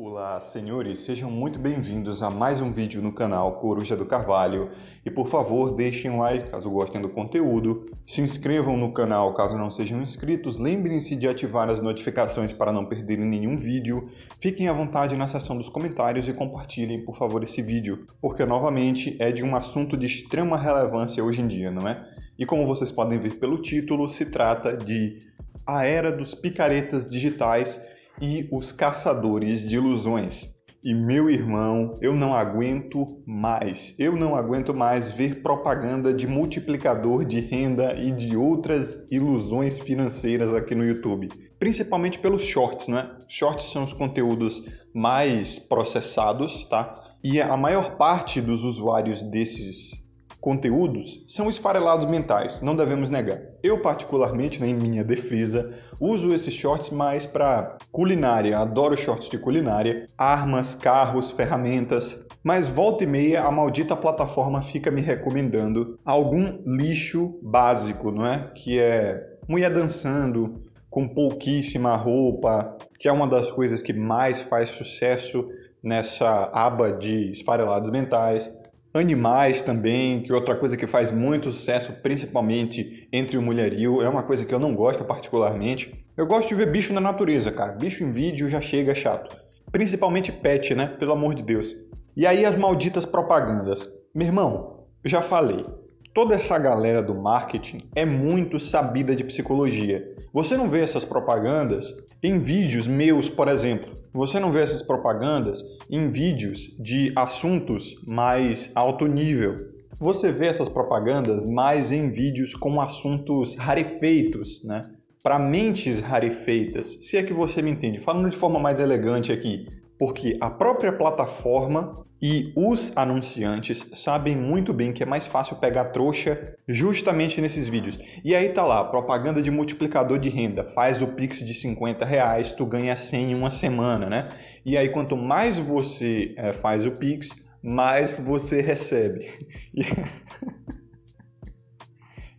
Olá, senhores, sejam muito bem-vindos a mais um vídeo no canal Coruja do Carvalho e por favor deixem um like caso gostem do conteúdo, se inscrevam no canal caso não sejam inscritos, lembrem-se de ativar as notificações para não perderem nenhum vídeo, fiquem à vontade na seção dos comentários e compartilhem por favor esse vídeo, porque novamente é de um assunto de extrema relevância hoje em dia, não é? E como vocês podem ver pelo título, se trata de a era dos picaretas digitais e Os Caçadores de Ilusões. E meu irmão, eu não aguento mais. Eu não aguento mais ver propaganda de multiplicador de renda e de outras ilusões financeiras aqui no YouTube. Principalmente pelos shorts, né? Shorts são os conteúdos mais processados, tá? E a maior parte dos usuários desses conteúdos são esfarelados mentais, não devemos negar. Eu, particularmente, né, em minha defesa, uso esses shorts mais para culinária, adoro shorts de culinária, armas, carros, ferramentas. Mas volta e meia a maldita plataforma fica me recomendando algum lixo básico, não é? Que é mulher dançando com pouquíssima roupa, que é uma das coisas que mais faz sucesso nessa aba de esfarelados mentais Animais também, que é outra coisa que faz muito sucesso, principalmente entre o mulherio, é uma coisa que eu não gosto particularmente. Eu gosto de ver bicho na natureza, cara. Bicho em vídeo já chega chato. Principalmente pet, né? Pelo amor de Deus. E aí as malditas propagandas. Meu irmão, eu já falei. Toda essa galera do marketing é muito sabida de psicologia. Você não vê essas propagandas em vídeos meus, por exemplo. Você não vê essas propagandas em vídeos de assuntos mais alto nível. Você vê essas propagandas mais em vídeos com assuntos rarefeitos, né? Para mentes rarefeitas, se é que você me entende, falando de forma mais elegante aqui, porque a própria plataforma e os anunciantes sabem muito bem que é mais fácil pegar trouxa justamente nesses vídeos. E aí tá lá, propaganda de multiplicador de renda. Faz o Pix de 50 reais, tu ganha 100 em uma semana, né? E aí quanto mais você é, faz o Pix, mais você recebe. E...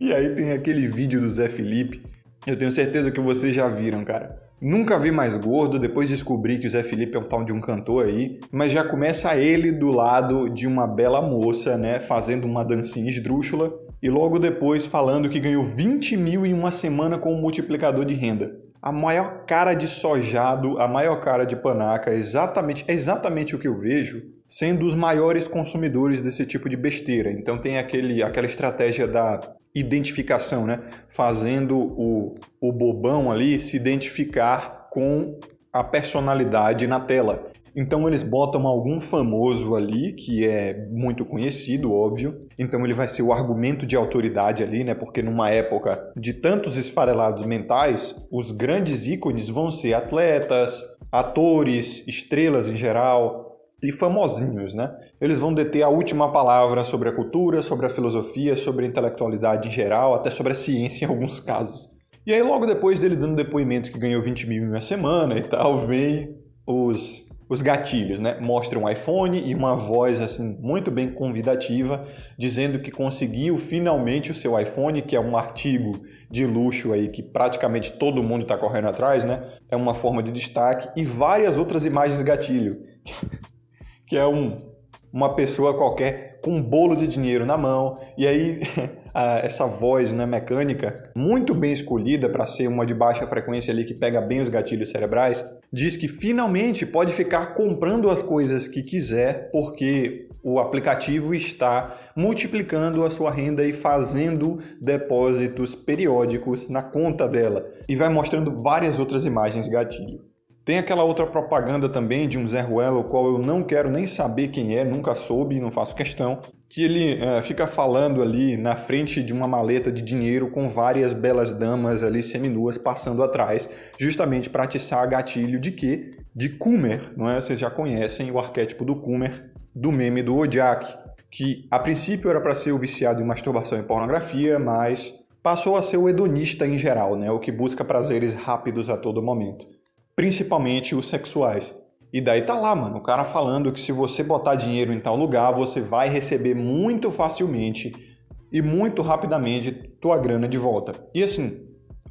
e aí tem aquele vídeo do Zé Felipe. Eu tenho certeza que vocês já viram, cara Nunca vi mais gordo, depois descobri que o Zé Felipe é um tal de um cantor aí, mas já começa ele do lado de uma bela moça, né, fazendo uma dancinha esdrúxula e logo depois falando que ganhou 20 mil em uma semana com um multiplicador de renda. A maior cara de sojado, a maior cara de panaca, exatamente, é exatamente o que eu vejo sendo os maiores consumidores desse tipo de besteira. Então tem aquele, aquela estratégia da identificação, né? Fazendo o, o bobão ali se identificar com a personalidade na tela. Então eles botam algum famoso ali que é muito conhecido, óbvio. Então ele vai ser o argumento de autoridade ali, né? Porque numa época de tantos esfarelados mentais, os grandes ícones vão ser atletas, atores, estrelas em geral, e famosinhos, né? Eles vão deter a última palavra sobre a cultura, sobre a filosofia, sobre a intelectualidade em geral, até sobre a ciência em alguns casos. E aí, logo depois dele dando depoimento que ganhou 20 mil em uma semana e tal, vem os, os gatilhos, né? Mostra um iPhone e uma voz assim muito bem convidativa, dizendo que conseguiu finalmente o seu iPhone, que é um artigo de luxo aí que praticamente todo mundo está correndo atrás, né? É uma forma de destaque e várias outras imagens gatilho. que é um, uma pessoa qualquer com um bolo de dinheiro na mão, e aí essa voz né, mecânica, muito bem escolhida para ser uma de baixa frequência ali que pega bem os gatilhos cerebrais, diz que finalmente pode ficar comprando as coisas que quiser porque o aplicativo está multiplicando a sua renda e fazendo depósitos periódicos na conta dela. E vai mostrando várias outras imagens gatilho. Tem aquela outra propaganda também de um Zé Ruelo, o qual eu não quero nem saber quem é, nunca soube não faço questão, que ele eh, fica falando ali na frente de uma maleta de dinheiro com várias belas damas ali seminuas passando atrás, justamente para atiçar gatilho de quê? De Kummer, não é? Vocês já conhecem o arquétipo do Kummer do meme do Ojak, que a princípio era para ser o viciado em masturbação e pornografia, mas passou a ser o hedonista em geral, né? O que busca prazeres rápidos a todo momento principalmente os sexuais. E daí tá lá, mano, o cara falando que se você botar dinheiro em tal lugar, você vai receber muito facilmente e muito rapidamente tua grana de volta. E assim,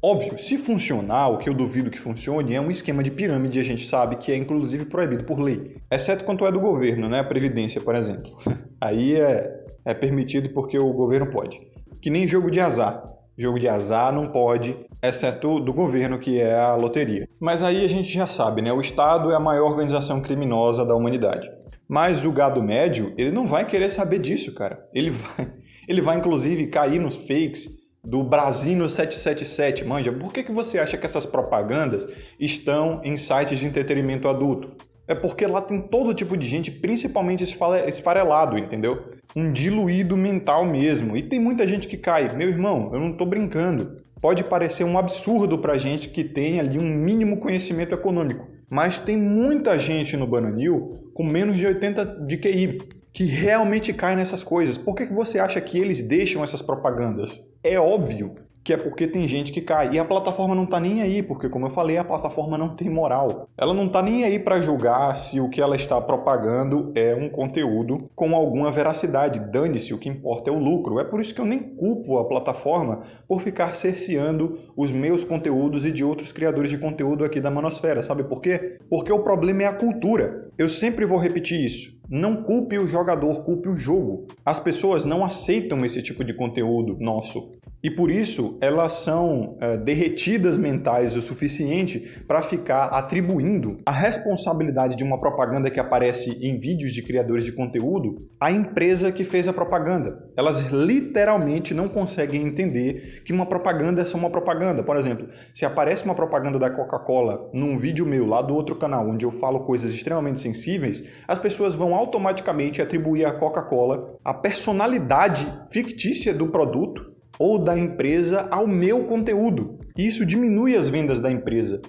óbvio, se funcionar, o que eu duvido que funcione, é um esquema de pirâmide, a gente sabe que é inclusive proibido por lei. Exceto quanto é do governo, né? A previdência, por exemplo. Aí é, é permitido porque o governo pode. Que nem jogo de azar. Jogo de azar não pode, exceto do governo, que é a loteria. Mas aí a gente já sabe, né? O Estado é a maior organização criminosa da humanidade. Mas o gado médio, ele não vai querer saber disso, cara. Ele vai, ele vai inclusive cair nos fakes do Brasino 777. Manja, por que, que você acha que essas propagandas estão em sites de entretenimento adulto? é porque lá tem todo tipo de gente, principalmente esfarelado, entendeu? Um diluído mental mesmo. E tem muita gente que cai. Meu irmão, eu não tô brincando. Pode parecer um absurdo pra gente que tem ali um mínimo conhecimento econômico, mas tem muita gente no Bananil com menos de 80 de QI que realmente cai nessas coisas. Por que, que você acha que eles deixam essas propagandas? É óbvio que é porque tem gente que cai. E a plataforma não tá nem aí, porque, como eu falei, a plataforma não tem moral. Ela não tá nem aí para julgar se o que ela está propagando é um conteúdo com alguma veracidade. Dane-se, o que importa é o lucro. É por isso que eu nem culpo a plataforma por ficar cerceando os meus conteúdos e de outros criadores de conteúdo aqui da Manosfera. Sabe por quê? Porque o problema é a cultura. Eu sempre vou repetir isso. Não culpe o jogador, culpe o jogo. As pessoas não aceitam esse tipo de conteúdo nosso. E por isso elas são é, derretidas mentais o suficiente para ficar atribuindo a responsabilidade de uma propaganda que aparece em vídeos de criadores de conteúdo à empresa que fez a propaganda. Elas literalmente não conseguem entender que uma propaganda é só uma propaganda. Por exemplo, se aparece uma propaganda da Coca-Cola num vídeo meu lá do outro canal, onde eu falo coisas extremamente sensíveis, as pessoas vão automaticamente atribuir à Coca-Cola a personalidade fictícia do produto ou da empresa ao meu conteúdo. Isso diminui as vendas da empresa.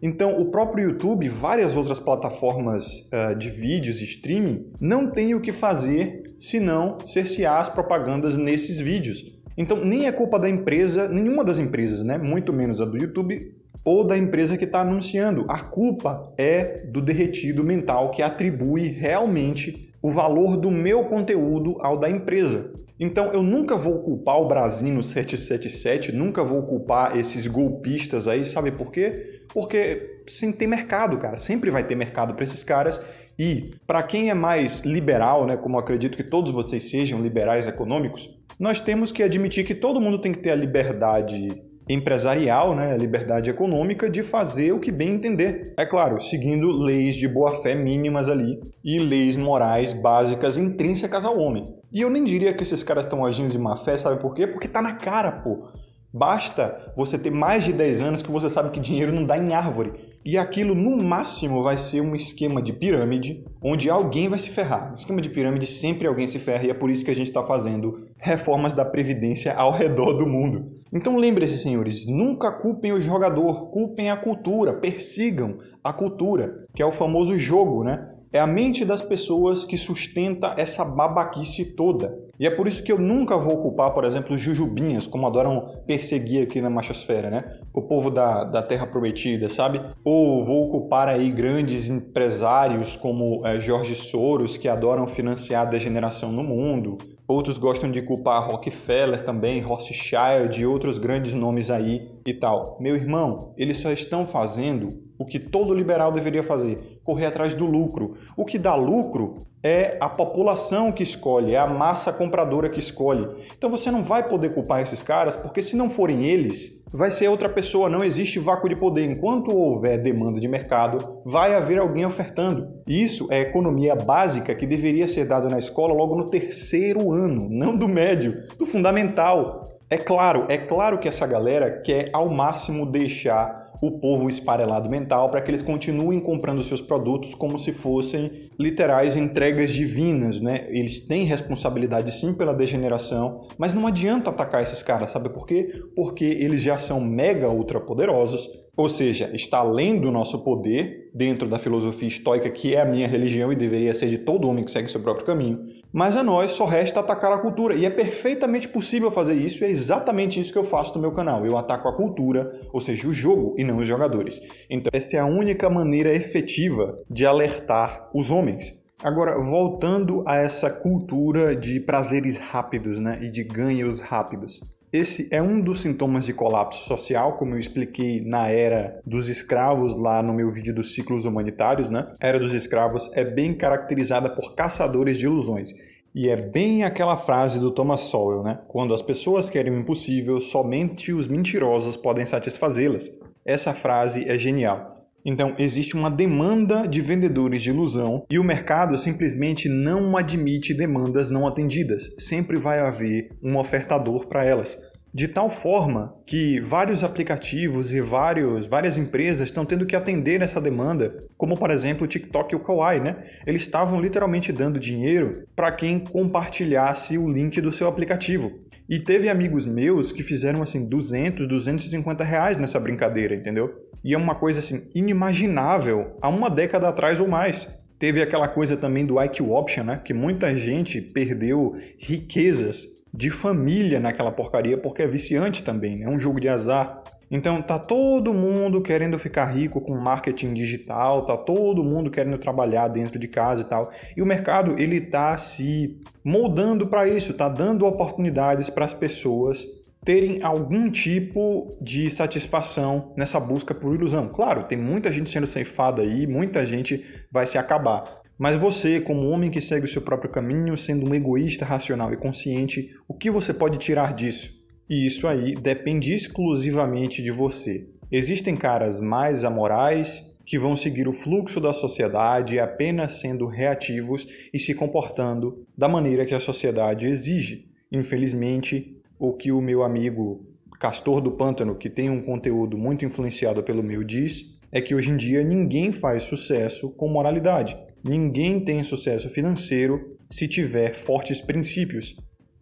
Então, o próprio YouTube, várias outras plataformas uh, de vídeos e streaming, não tem o que fazer senão cercear as propagandas nesses vídeos. Então, nem é culpa da empresa, nenhuma das empresas, né? Muito menos a do YouTube ou da empresa que está anunciando. A culpa é do derretido mental que atribui realmente o valor do meu conteúdo ao da empresa. Então eu nunca vou culpar o Brasil no 777, nunca vou culpar esses golpistas aí, sabe por quê? Porque sim, tem mercado, cara, sempre vai ter mercado para esses caras. E para quem é mais liberal, né, como acredito que todos vocês sejam liberais econômicos, nós temos que admitir que todo mundo tem que ter a liberdade empresarial, né, a liberdade econômica de fazer o que bem entender. É claro, seguindo leis de boa-fé mínimas ali e leis morais básicas intrínsecas ao homem. E eu nem diria que esses caras estão agindo de má fé, sabe por quê? Porque tá na cara, pô. Basta você ter mais de 10 anos que você sabe que dinheiro não dá em árvore. E aquilo, no máximo, vai ser um esquema de pirâmide onde alguém vai se ferrar. Esquema de pirâmide sempre alguém se ferra e é por isso que a gente está fazendo reformas da Previdência ao redor do mundo. Então lembre-se, senhores, nunca culpem o jogador, culpem a cultura, persigam a cultura, que é o famoso jogo, né? É a mente das pessoas que sustenta essa babaquice toda. E é por isso que eu nunca vou culpar, por exemplo, os jujubinhas, como adoram perseguir aqui na machosfera, né? O povo da, da Terra Prometida, sabe? Ou vou culpar aí grandes empresários como é, Jorge Soros, que adoram financiar a degeneração no mundo. Outros gostam de culpar Rockefeller também, Rothschild e outros grandes nomes aí e tal. Meu irmão, eles só estão fazendo o que todo liberal deveria fazer: correr atrás do lucro. O que dá lucro é a população que escolhe, é a massa compradora que escolhe. Então você não vai poder culpar esses caras, porque se não forem eles, vai ser outra pessoa. Não existe vácuo de poder. Enquanto houver demanda de mercado, vai haver alguém ofertando. Isso é economia básica que deveria ser dada na escola logo no terceiro ano, não do médio, do fundamental. É claro, é claro que essa galera quer ao máximo deixar o povo esfarelado mental para que eles continuem comprando seus produtos como se fossem literais entregas divinas, né? Eles têm responsabilidade sim pela degeneração, mas não adianta atacar esses caras, sabe por quê? Porque eles já são mega ultrapoderosos, ou seja, está além do nosso poder, dentro da filosofia estoica, que é a minha religião e deveria ser de todo homem que segue seu próprio caminho. Mas a nós só resta atacar a cultura, e é perfeitamente possível fazer isso, e é exatamente isso que eu faço no meu canal. Eu ataco a cultura, ou seja, o jogo e não os jogadores. Então, essa é a única maneira efetiva de alertar os homens. Agora, voltando a essa cultura de prazeres rápidos né, e de ganhos rápidos. Esse é um dos sintomas de colapso social, como eu expliquei na era dos escravos lá no meu vídeo dos ciclos humanitários, né? A era dos escravos é bem caracterizada por caçadores de ilusões. E é bem aquela frase do Thomas Sowell, né? Quando as pessoas querem o impossível, somente os mentirosos podem satisfazê-las. Essa frase é genial. Então, existe uma demanda de vendedores de ilusão e o mercado simplesmente não admite demandas não atendidas. Sempre vai haver um ofertador para elas. De tal forma que vários aplicativos e vários, várias empresas estão tendo que atender essa demanda, como por exemplo o TikTok e o Kawaii, né? Eles estavam literalmente dando dinheiro para quem compartilhasse o link do seu aplicativo. E teve amigos meus que fizeram assim 200, 250 reais nessa brincadeira, entendeu? E é uma coisa assim inimaginável há uma década atrás ou mais. Teve aquela coisa também do IQ Option, né? Que muita gente perdeu riquezas de família naquela porcaria porque é viciante também, né? É um jogo de azar. Então tá todo mundo querendo ficar rico com marketing digital, tá todo mundo querendo trabalhar dentro de casa e tal. E o mercado ele tá se moldando para isso, tá dando oportunidades para as pessoas terem algum tipo de satisfação nessa busca por ilusão. Claro, tem muita gente sendo ceifada aí, muita gente vai se acabar. Mas você, como homem que segue o seu próprio caminho, sendo um egoísta racional e consciente, o que você pode tirar disso? e isso aí depende exclusivamente de você. Existem caras mais amorais que vão seguir o fluxo da sociedade apenas sendo reativos e se comportando da maneira que a sociedade exige. Infelizmente, o que o meu amigo Castor do Pântano, que tem um conteúdo muito influenciado pelo meu, diz é que hoje em dia ninguém faz sucesso com moralidade. Ninguém tem sucesso financeiro se tiver fortes princípios.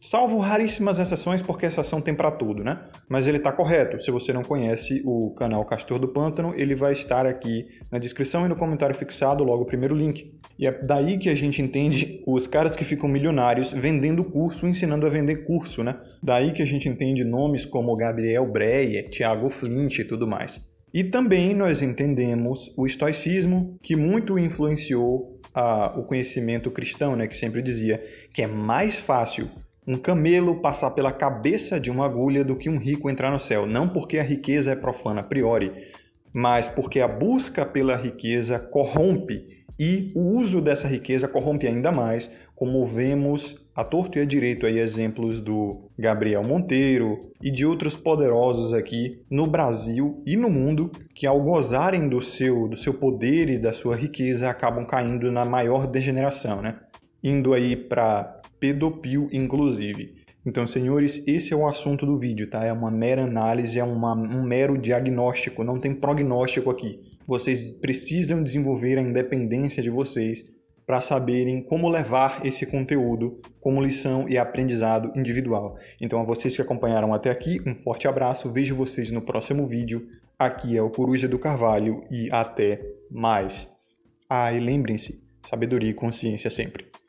Salvo raríssimas exceções, porque exceção tem para tudo, né? Mas ele está correto. Se você não conhece o canal Castor do Pântano, ele vai estar aqui na descrição e no comentário fixado logo o primeiro link. E é daí que a gente entende os caras que ficam milionários vendendo curso, ensinando a vender curso, né? Daí que a gente entende nomes como Gabriel Breyer, Thiago Flint e tudo mais. E também nós entendemos o estoicismo, que muito influenciou a, o conhecimento cristão, né? Que sempre dizia que é mais fácil um camelo passar pela cabeça de uma agulha do que um rico entrar no céu. Não porque a riqueza é profana a priori, mas porque a busca pela riqueza corrompe e o uso dessa riqueza corrompe ainda mais, como vemos a torto e a direito aí exemplos do Gabriel Monteiro e de outros poderosos aqui no Brasil e no mundo que ao gozarem do seu do seu poder e da sua riqueza acabam caindo na maior degeneração, né? Indo aí para pedopio, inclusive. Então, senhores, esse é o assunto do vídeo, tá? É uma mera análise, é uma, um mero diagnóstico, não tem prognóstico aqui. Vocês precisam desenvolver a independência de vocês para saberem como levar esse conteúdo como lição e aprendizado individual. Então, a vocês que acompanharam até aqui, um forte abraço, vejo vocês no próximo vídeo. Aqui é o Coruja do Carvalho e até mais. Ah, e lembrem-se, sabedoria e consciência sempre.